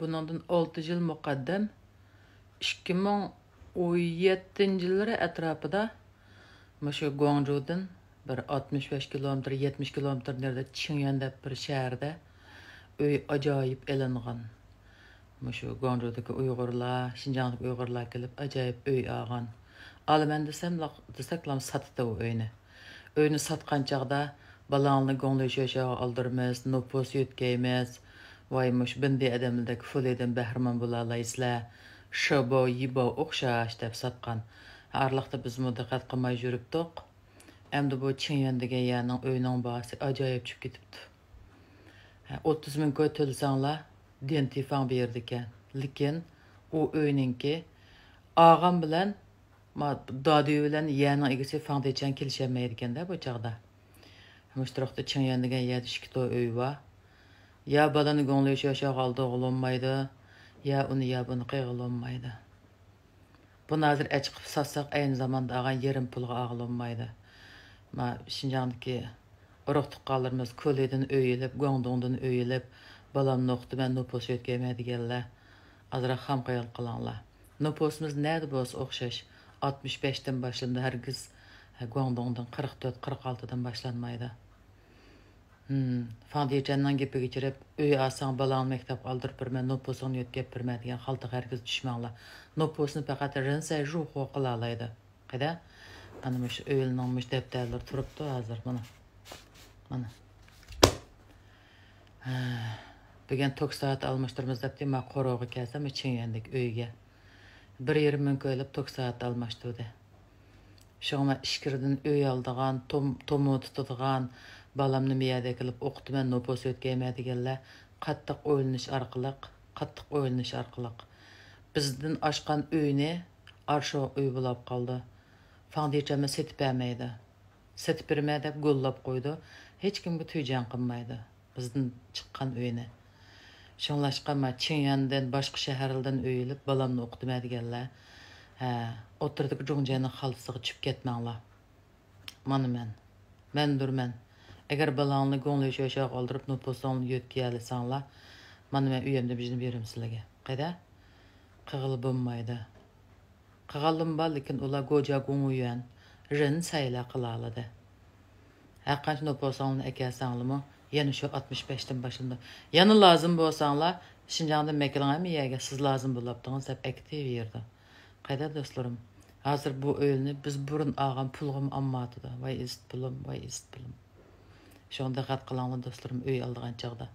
buningdan 6 yil muqaddam 2017 ming o'n yettinchi yillari atrofida shu guangjudan bir oltmish kilometr yetmish kilometr nerda chinyan deb bir shaharda uy ajoyib ilingan shu guanjudagi uyg'urlar Xinjiangdagi uyg'urlar kelib ajoyib uy olgan olaman desam desaklam sotdi u uyni uyni sotgan chaqda balonni ko'ngli sho'sha oldirmiz nupus yutkaymiz vaymush bunday odamlarda kufulidan bahramon bo'lolaysizlar shobo yibo o'xshash deb sotgan arliqda biz diqqat qilmay yuribdiq endi bu chinyan degan yerning uyning bosi ajoyib chiqib ketibdi o'ttiz ming ko'y to'lsanglar din tifon berdi ekan lekin u uyninki og'am bilan dodi bilan yerning egasi fandechan kelishamaydi ekanda bu chog'da mushtroqda chinyan degan yerda ikkita uy Ya balanı gönlü şaşaq aldı olunmaydı, ya onu ya bunu qıyğılınmaydı. Bu nazir əçqib satsaq eyni zamanda ağan yerim pulğa ağılınmaydı. Ma Şinjandakı uruq tuqqanlarımız koledin öyülüb, Guangdongdan öyülüb, balam noqdu mən nüfus yetkəymə deyirlər. Azraq xam qayıl qılanlar. Nüfusumuz nədir bolsa oxşaş. 65-dən başlandı hər qiz Guangdongdan 44-46-dan başlanmaydı. Hmm. Foundationdan gapiga kirib, uy asang balani maktab oldirib birman, noposini yotkab birman degan xalta hargiz tushmanglar. Noposni faqat rinsa ruh qila oladi. Qada? Ana mush o'yilning mush daftarlar turibdi hozir mana. Mana. Bugun 9 soat almashtiramiz deb men qo'rog'i kelsa, men chingandik uyga. 1.5 ming ko'ylib 9 soat almashtirdi. Shoma ishkirdan uy oldigan, tom, tomu tutadigan, balamni miyada qilib o'qitman nopos deganlar qattiq o'ylanish orqali qattiq o'ylanish orqali bizdan oshgan uyni arsho uy bo'lib qoldi fandechami setib bermaydi setib bermay deb go'llab qo'ydi hech kimga tuyjan qilmaydi bizdan chiqqan uyni shunlashqa ma chinyandan boshqa shahardan o'yilib balamni deganlar ha o'tirdik jo'njani xaltisiga tushib ketmanglar mana man mandurman agar balongni ko'nglingiz yosha qoldirib nuposongni yo'tkazsanglar mana bizim uyimni bizni berim sizlarga qayda qig'ilib bo'lmaydi qig'alim bor lekin ular go'ja ko'nguyuan rin sayla qila oladi har qancha nuposongni akasanglarmi yana shu oltmish beshdan boshlandi yana lozim bo'lsanglar shinjongda makilami yaga siz lozim bo'libdingiz deb verdi. qayda do'stlarim hozir bu o'yinni biz burun olgan pulg'im ommatida voy ist pulim voy ist pulim Шоғында қат қылаңын достырым өй алдыған чағда.